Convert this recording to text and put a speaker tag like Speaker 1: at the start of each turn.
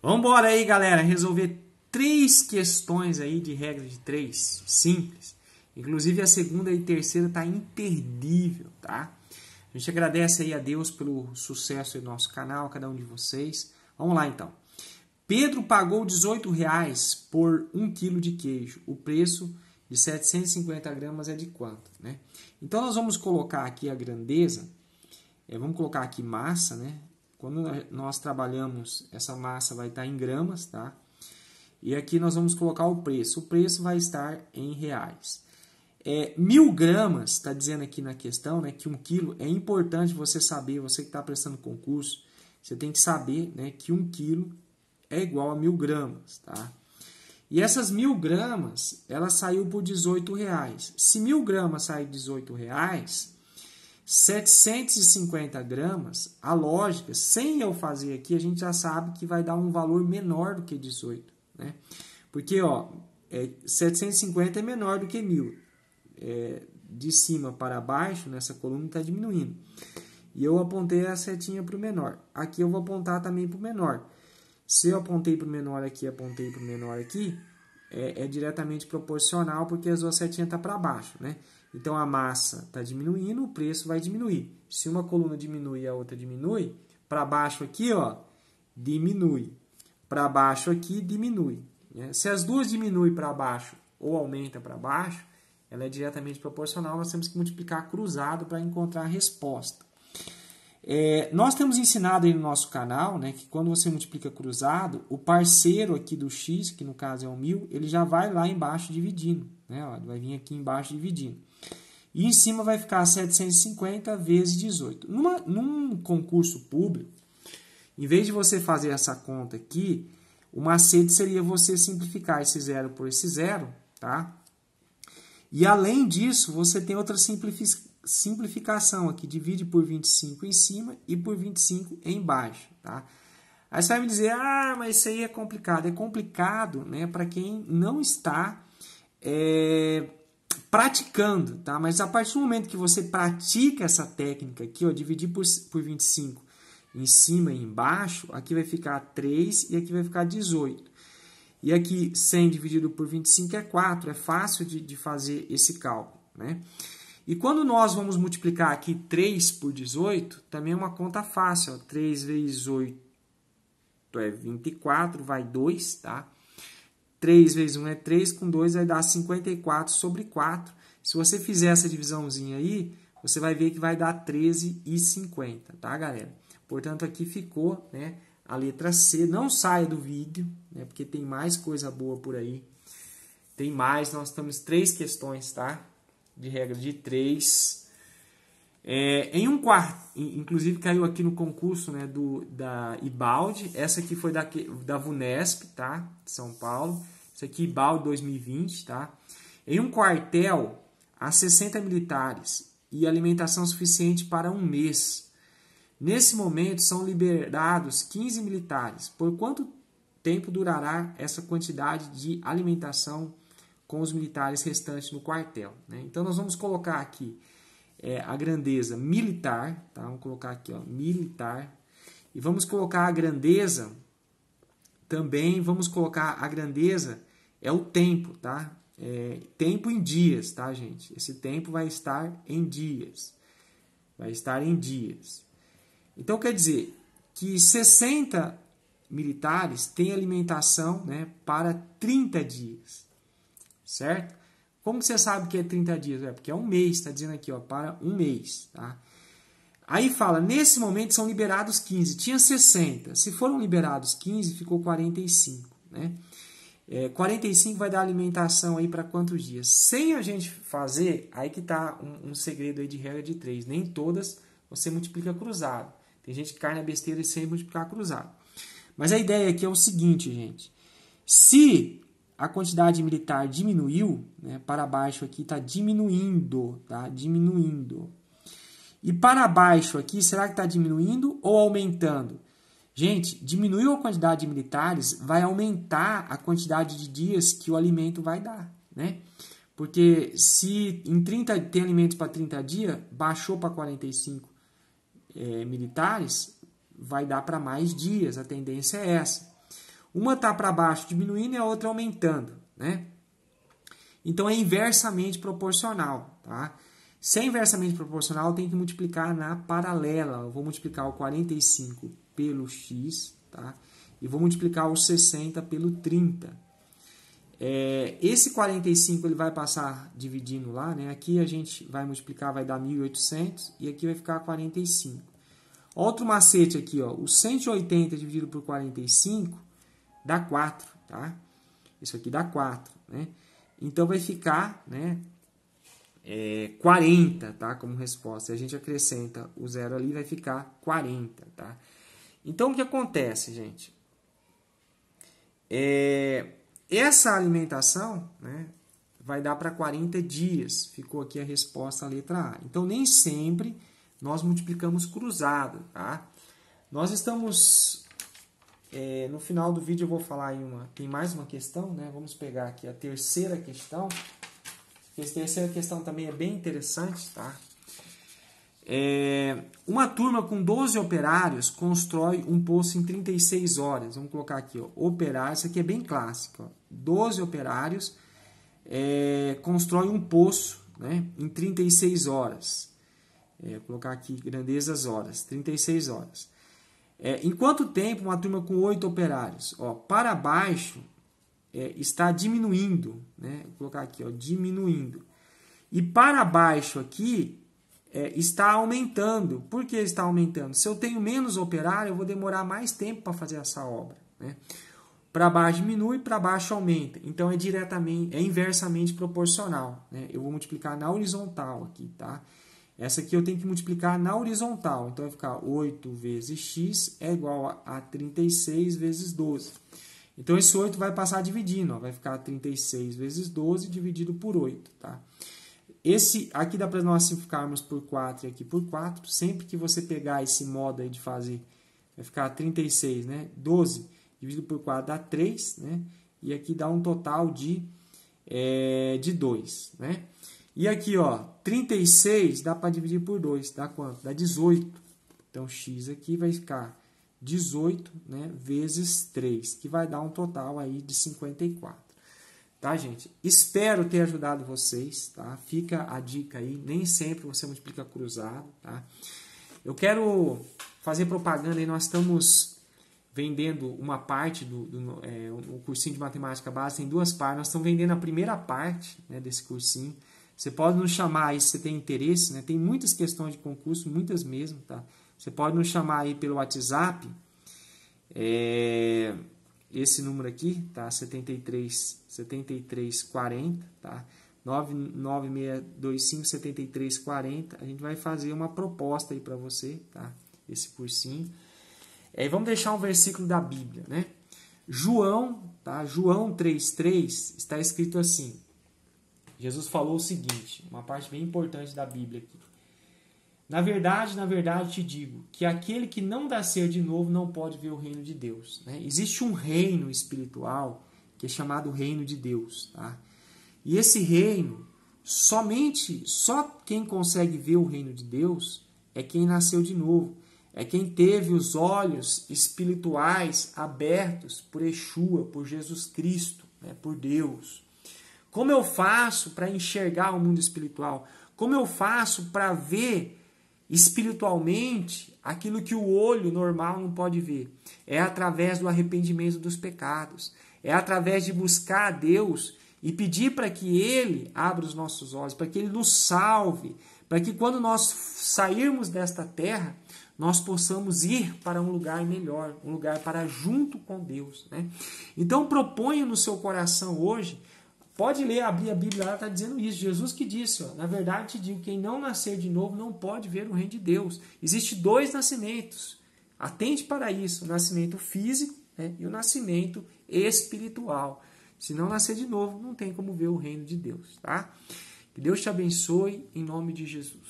Speaker 1: Vamos aí, galera, resolver três questões aí de regra de três, simples. Inclusive a segunda e terceira tá imperdível, tá? A gente agradece aí a Deus pelo sucesso do nosso canal, cada um de vocês. Vamos lá então. Pedro pagou 18 por um quilo de queijo. O preço de 750 gramas é de quanto, né? Então nós vamos colocar aqui a grandeza, é, vamos colocar aqui massa, né? quando nós trabalhamos, essa massa vai estar em gramas, tá? E aqui nós vamos colocar o preço. O preço vai estar em reais. É, mil gramas, está dizendo aqui na questão, né, que um quilo é importante você saber, você que está prestando concurso, você tem que saber né, que um quilo é igual a mil gramas, tá? E essas mil gramas, ela saiu por 18 reais. Se mil gramas sair 18 reais, 750 gramas, a lógica, sem eu fazer aqui, a gente já sabe que vai dar um valor menor do que 18, né? Porque, ó, é, 750 é menor do que 1.000. É, de cima para baixo, nessa coluna, está diminuindo. E eu apontei a setinha para o menor. Aqui eu vou apontar também para o menor. Se eu apontei para o menor aqui, apontei para o menor aqui, é, é diretamente proporcional, porque a sua setinha está para baixo, né? Então a massa está diminuindo, o preço vai diminuir. Se uma coluna diminui e a outra diminui, para baixo aqui, ó, diminui. Para baixo aqui, diminui. Né? Se as duas diminuem para baixo ou aumenta para baixo, ela é diretamente proporcional, nós temos que multiplicar cruzado para encontrar a resposta. É, nós temos ensinado aí no nosso canal né, que quando você multiplica cruzado, o parceiro aqui do x, que no caso é o 1000, ele já vai lá embaixo dividindo. Né, ó, vai vir aqui embaixo dividindo. E em cima vai ficar 750 vezes 18. Numa, num concurso público, em vez de você fazer essa conta aqui, o macete seria você simplificar esse zero por esse zero, tá? E além disso, você tem outra simplificação aqui. Divide por 25 em cima e por 25 embaixo, tá? Aí você vai me dizer, ah, mas isso aí é complicado. É complicado né, para quem não está é, praticando, tá? Mas a partir do momento que você pratica essa técnica aqui, ó, dividir por, por 25 em cima e embaixo, aqui vai ficar 3 e aqui vai ficar 18. E aqui 100 dividido por 25 é 4, é fácil de, de fazer esse cálculo, né? E quando nós vamos multiplicar aqui 3 por 18, também é uma conta fácil, ó, 3 vezes 8 é 24, vai 2, tá? 3 vezes 1 é 3, com 2 vai dar 54 sobre 4. Se você fizer essa divisãozinha aí, você vai ver que vai dar 13,50, tá, galera? Portanto, aqui ficou né, a letra C. Não saia do vídeo, né, porque tem mais coisa boa por aí. Tem mais, nós temos três questões, tá? De regra de três. É, em um quarto, inclusive caiu aqui no concurso né, do, da Ibalde, essa aqui foi da, da VUNESP, tá? De São Paulo. Isso aqui Ibalde 2020, tá? Em um quartel, há 60 militares e alimentação suficiente para um mês. Nesse momento, são liberados 15 militares. Por quanto tempo durará essa quantidade de alimentação com os militares restantes no quartel? Né? Então, nós vamos colocar aqui é, a grandeza militar, tá? Vamos colocar aqui, ó, militar. E vamos colocar a grandeza também, vamos colocar a grandeza é o tempo, tá? É, tempo em dias, tá, gente? Esse tempo vai estar em dias. Vai estar em dias. Então quer dizer que 60 militares têm alimentação, né, para 30 dias. Certo? Como você sabe que é 30 dias? É porque é um mês, está dizendo aqui, ó, para um mês. Tá? Aí fala, nesse momento são liberados 15, tinha 60. Se foram liberados 15, ficou 45. Né? É, 45 vai dar alimentação aí para quantos dias? Sem a gente fazer, aí que está um, um, segredo aí de regra de 3. Nem todas você multiplica cruzado. Tem gente que cai na besteira e sem multiplicar cruzado. Mas a ideia aqui é o seguinte, gente. Se a quantidade militar diminuiu, né, para baixo aqui está diminuindo, tá? Diminuindo. E para baixo aqui, será que está diminuindo ou aumentando? Gente, diminuiu a quantidade de militares, vai aumentar a quantidade de dias que o alimento vai dar, né? Porque se em 30 tem alimento para 30 dias, baixou para 45 é, militares, vai dar para mais dias, a tendência é essa. Uma está para baixo diminuindo e a outra aumentando, né? Então é inversamente proporcional, tá? Se é inversamente proporcional, tem que multiplicar na paralela. Eu vou multiplicar o 45 pelo x, tá? E vou multiplicar o 60 pelo 30. É, esse 45 ele vai passar dividindo lá, né? Aqui a gente vai multiplicar, vai dar 1.800 e aqui vai ficar 45. Outro macete aqui, ó, o 180 dividido por 45 dá 4, tá? Isso aqui dá 4, né? Então vai ficar, né? É, 40, tá? Como resposta. a gente acrescenta o zero ali, vai ficar 40, tá? Então o que acontece, gente? É, essa alimentação, né? Vai dar para 40 dias. Ficou aqui a resposta, a letra A. Então nem sempre nós multiplicamos cruzado, tá? Nós estamos é, no final do vídeo eu vou falar aí uma, tem mais uma questão, né? Vamos pegar aqui a terceira questão. Essa terceira questão também é bem interessante, tá? É, uma turma com 12 operários constrói um poço em 36 horas. Vamos colocar aqui, ó, operários, isso aqui é bem clássico. Ó, 12 operários é, constrói um poço né, em 36 horas. É, vou colocar aqui grandezas horas, 36 horas. É, em quanto tempo uma turma com oito operários? Ó, para baixo é, está diminuindo, né? Vou colocar aqui, ó, diminuindo. E para baixo aqui é, está aumentando. Por que está aumentando? Se eu tenho menos operário, eu vou demorar mais tempo para fazer essa obra. Né? Para baixo diminui, para baixo aumenta. Então é diretamente, é inversamente proporcional. Né? Eu vou multiplicar na horizontal aqui, tá? Essa aqui eu tenho que multiplicar na horizontal, então vai ficar 8 vezes x é igual a 36 vezes 12. Então, esse 8 vai passar dividindo, ó, vai ficar 36 vezes 12 dividido por 8, tá? Esse aqui dá para nós simplificarmos por 4 e aqui por 4. Sempre que você pegar esse modo aí de fazer, vai ficar 36, né? 12 dividido por 4 dá 3, né? E aqui dá um total de, é, de 2, né? E aqui, ó, 36 dá para dividir por 2, dá quanto? Dá 18. Então, x aqui vai ficar 18 né, vezes 3, que vai dar um total aí de 54. Tá, gente? Espero ter ajudado vocês, tá? Fica a dica aí, nem sempre você multiplica cruzado, tá? Eu quero fazer propaganda aí, nós estamos vendendo uma parte do, do é, um cursinho de matemática básica em duas partes. Nós estamos vendendo a primeira parte né, desse cursinho. Você pode nos chamar aí se você tem interesse, né? Tem muitas questões de concurso, muitas mesmo, tá? Você pode nos chamar aí pelo WhatsApp, é, esse número aqui, tá? 73 73 40, tá? 99625 A gente vai fazer uma proposta aí para você, tá? Esse cursinho. É, vamos deixar um versículo da Bíblia, né? João, tá? João 3:3 está escrito assim: Jesus falou o seguinte, uma parte bem importante da Bíblia aqui. Na verdade, na verdade te digo que aquele que não nascer de novo não pode ver o reino de Deus. Né? Existe um reino espiritual que é chamado reino de Deus. Tá? E esse reino, somente, só quem consegue ver o reino de Deus é quem nasceu de novo. É quem teve os olhos espirituais abertos por Yeshua, por Jesus Cristo, né? por Deus. Como eu faço para enxergar o mundo espiritual? Como eu faço para ver espiritualmente aquilo que o olho normal não pode ver? É através do arrependimento dos pecados, é através de buscar a Deus e pedir para que Ele abra os nossos olhos, para que Ele nos salve, para que quando nós sairmos desta terra, nós possamos ir para um lugar melhor, um lugar para junto com Deus. Né? Então proponha no seu coração hoje Pode ler, abrir a Bíblia, ela está dizendo isso. Jesus que disse, ó, na verdade te digo, quem não nascer de novo não pode ver o reino de Deus. Existe dois nascimentos. Atente para isso, o nascimento físico né, e o nascimento espiritual. Se não nascer de novo, não tem como ver o reino de Deus, tá? Que Deus te abençoe em nome de Jesus.